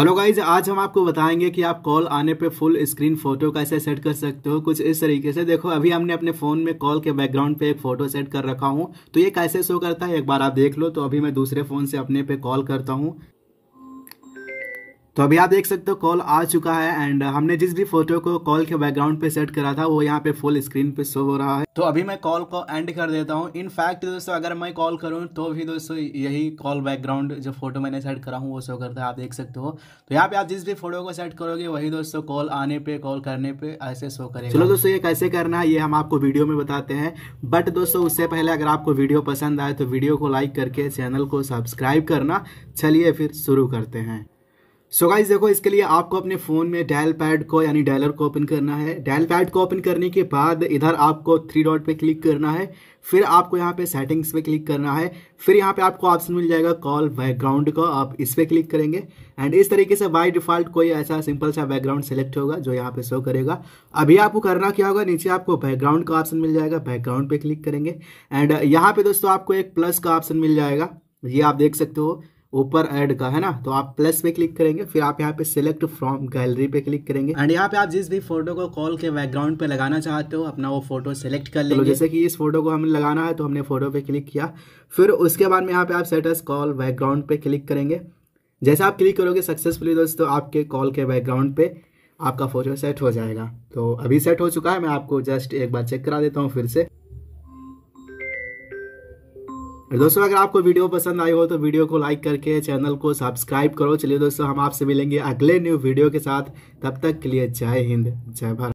hello guys आज हम आपको बताएंगे कि आप कॉल आने पे फुल स्क्रीन फोटो कैसे सेट कर सकते हो कुछ इस तरीके से देखो अभी हमने अपने फ़ोन में कॉल के बैकग्राउंड पे एक फ़ोटो सेट कर रखा हूँ तो ये कैसे शो करता है एक बार आप देख लो तो अभी मैं दूसरे फ़ोन से अपने पे कॉल करता हूँ तो अभी आप देख सकते हो कॉल आ चुका है एंड हमने जिस भी फोटो को कॉल के बैकग्राउंड पे सेट करा था वो यहाँ पे फुल स्क्रीन पे शो हो रहा है तो अभी मैं कॉल को एंड कर देता हूँ इन फैक्ट दोस्तों अगर मैं कॉल करूँ तो भी दोस्तों यही कॉल बैकग्राउंड जो फोटो मैंने सेट करा हूँ वो शो करता है आप देख सकते हो तो यहाँ पे आप जिस भी फोटो को सेट करोगे वही दोस्तों कॉल आने पर कॉल करने पर ऐसे शो करेगा चलो दोस्तों ये कैसे करना है ये हम आपको वीडियो में बताते हैं बट दोस्तों उससे पहले अगर आपको वीडियो पसंद आए तो वीडियो को लाइक करके चैनल को सब्सक्राइब करना चलिए फिर शुरू करते हैं सो so गाइज देखो इसके लिए आपको अपने फ़ोन में डायल पैड को यानी डायलर को ओपन करना है डायल पैड को ओपन करने के बाद इधर आपको थ्री डॉट पे क्लिक करना है फिर आपको यहाँ पे सेटिंग्स पे क्लिक करना है फिर यहाँ पे आपको ऑप्शन मिल जाएगा कॉल बैकग्राउंड का आप इस पर क्लिक करेंगे एंड इस तरीके से बाई डिफ़ॉल्ट कोई ऐसा सिंपल सा बैकग्राउंड सेलेक्ट होगा जो यहाँ पे शो करेगा अभी आपको करना क्या होगा नीचे आपको बैकग्राउंड का ऑप्शन मिल जाएगा बैकग्राउंड पे क्लिक करेंगे एंड यहाँ पे दोस्तों आपको एक प्लस का ऑप्शन मिल जाएगा ये आप देख सकते हो ऊपर ऐड का है ना तो आप प्लस पे क्लिक करेंगे फिर आप यहाँ पे सिलेक्ट फ्रॉम गैलरी पे क्लिक करेंगे एंड यहाँ पे आप जिस भी फोटो को कॉल के बैकग्राउंड पे लगाना चाहते हो अपना वो फोटो सेलेक्ट कर लेंगे तो जैसे कि इस फोटो को हमें लगाना है तो हमने फोटो पे क्लिक किया फिर उसके बाद में यहाँ पे आप सेटस कॉल बैकग्राउंड पे क्लिक करेंगे जैसे आप क्लिक करोगे सक्सेसफुली दोस्तों आपके कॉल के बैकग्राउंड पे आपका फोटो सेट हो जाएगा तो अभी सेट हो चुका है मैं आपको जस्ट एक बार चेक करा देता हूँ फिर से दोस्तों अगर आपको वीडियो पसंद आई हो तो वीडियो को लाइक करके चैनल को सब्सक्राइब करो चलिए दोस्तों हम आपसे मिलेंगे अगले न्यू वीडियो के साथ तब तक के लिए जय हिंद जय भारत